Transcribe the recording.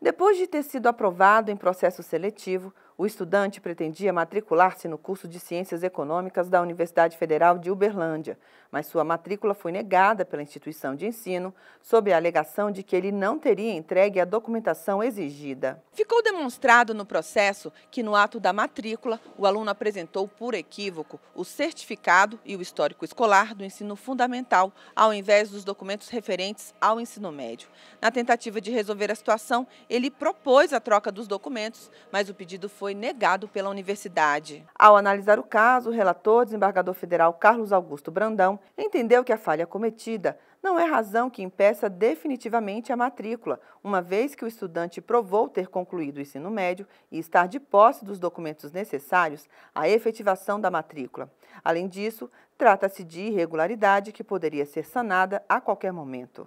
Depois de ter sido aprovado em processo seletivo, o estudante pretendia matricular-se no curso de Ciências Econômicas da Universidade Federal de Uberlândia, mas sua matrícula foi negada pela instituição de ensino sob a alegação de que ele não teria entregue a documentação exigida. Ficou demonstrado no processo que no ato da matrícula o aluno apresentou por equívoco o certificado e o histórico escolar do ensino fundamental ao invés dos documentos referentes ao ensino médio. Na tentativa de resolver a situação, ele propôs a troca dos documentos, mas o pedido foi negado pela universidade. Ao analisar o caso, o relator desembargador federal Carlos Augusto Brandão entendeu que a falha cometida não é razão que impeça definitivamente a matrícula, uma vez que o estudante provou ter concluído o ensino médio e estar de posse dos documentos necessários à efetivação da matrícula. Além disso, trata-se de irregularidade que poderia ser sanada a qualquer momento.